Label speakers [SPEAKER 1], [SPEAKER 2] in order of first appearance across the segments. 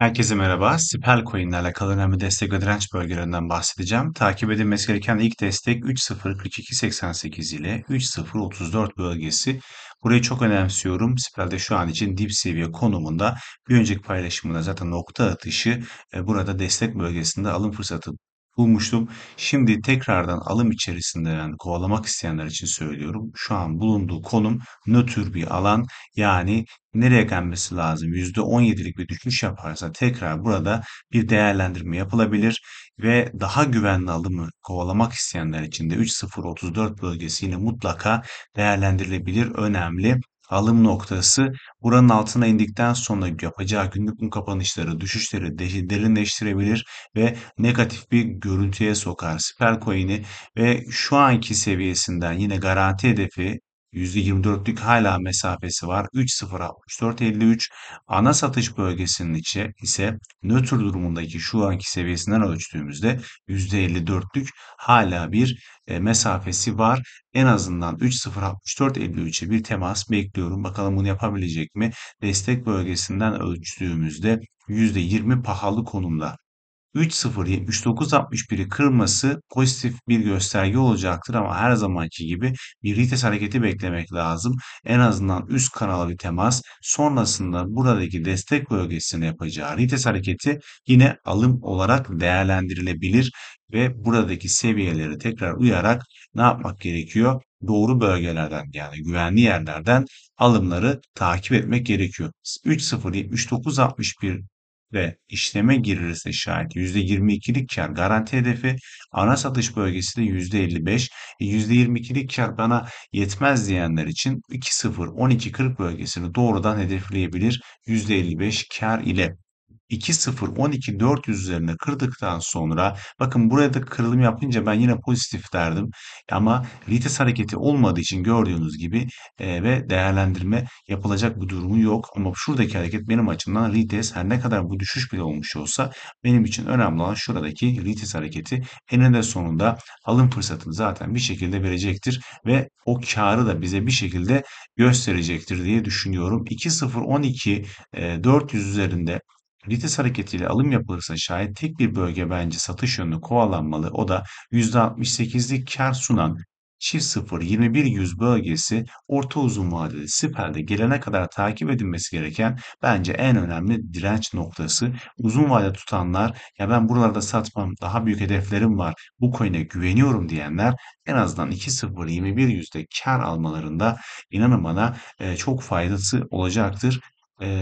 [SPEAKER 1] Herkese merhaba. Sipel Coin ile alakalı önemli destek ve direnç bölgelerinden bahsedeceğim. Takip edilmesi gereken ilk destek 3.042.88 ile 3.034 bölgesi. Burayı çok önemsiyorum. Sipel'de şu an için dip seviye konumunda. Bir önceki paylaşımında zaten nokta atışı e, burada destek bölgesinde alım fırsatı bulmuştum. Şimdi tekrardan alım içerisinde yani kovalamak isteyenler için söylüyorum. Şu an bulunduğu konum nötr bir alan. Yani nereye gelmesi lazım? %17'lik bir düşüş yaparsa tekrar burada bir değerlendirme yapılabilir ve daha güvenli alımı kovalamak isteyenler için de 3.034 bölgesi yine mutlaka değerlendirilebilir. Önemli alım noktası buranın altına indikten sonra yapacağı günlük mum kapanışları, düşüşleri derinleştirebilir ve negatif bir görüntüye sokar. Siper coin'i ve şu anki seviyesinden yine garanti hedefi %24'lük hala mesafesi var. 3.064.53 ana satış bölgesinin içi ise nötr durumundaki şu anki seviyesinden ölçtüğümüzde %54'lük hala bir e, mesafesi var. En azından 3.064.53'e bir temas bekliyorum. Bakalım bunu yapabilecek mi? Destek bölgesinden ölçtüğümüzde %20 pahalı konumda 3.07 kırması pozitif bir gösterge olacaktır ama her zamanki gibi bir vites hareketi beklemek lazım. En azından üst kanala bir temas sonrasında buradaki destek bölgesini yapacağı vites hareketi yine alım olarak değerlendirilebilir ve buradaki seviyeleri tekrar uyarak ne yapmak gerekiyor? Doğru bölgelerden yani güvenli yerlerden alımları takip etmek gerekiyor. 3.07.961 ve işleme girilirse şayet %22'lik kar garanti hedefi, ana satış bölgesi de %55. E %22'lik kar bana yetmez diyenler için 2.0-12.40 bölgesini doğrudan hedefleyebilir %55 kar ile. 2.012 400 üzerine kırdıktan sonra bakın buraya da kırılım yapınca ben yine pozitif derdim. Ama lites hareketi olmadığı için gördüğünüz gibi e, ve değerlendirme yapılacak bir durumu yok. Ama şuradaki hareket benim açımdan lites her ne kadar bu düşüş bile olmuş olsa benim için önemli olan şuradaki lites hareketi eninde sonunda alım fırsatını zaten bir şekilde verecektir ve o karı da bize bir şekilde gösterecektir diye düşünüyorum. 2.012 12, 400 üzerinde Litis hareketiyle alım yapılırsa şayet tek bir bölge bence satış yönünü kovalanmalı. O da %68'lik kar sunan çift 0 21 yüz bölgesi orta uzun vadeli siperde gelene kadar takip edilmesi gereken bence en önemli direnç noktası. Uzun vade tutanlar ya ben buralarda satmam daha büyük hedeflerim var bu coin'e güveniyorum diyenler en azından 2.0 21 yüzde kar almalarında inanın bana çok faydası olacaktır.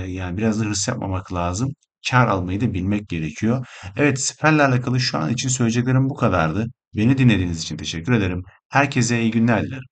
[SPEAKER 1] yani biraz da hırs yapmamak lazım kar almayı da bilmek gerekiyor. Evet siperle alakalı şu an için söyleyeceklerim bu kadardı. Beni dinlediğiniz için teşekkür ederim. Herkese iyi günler dilerim.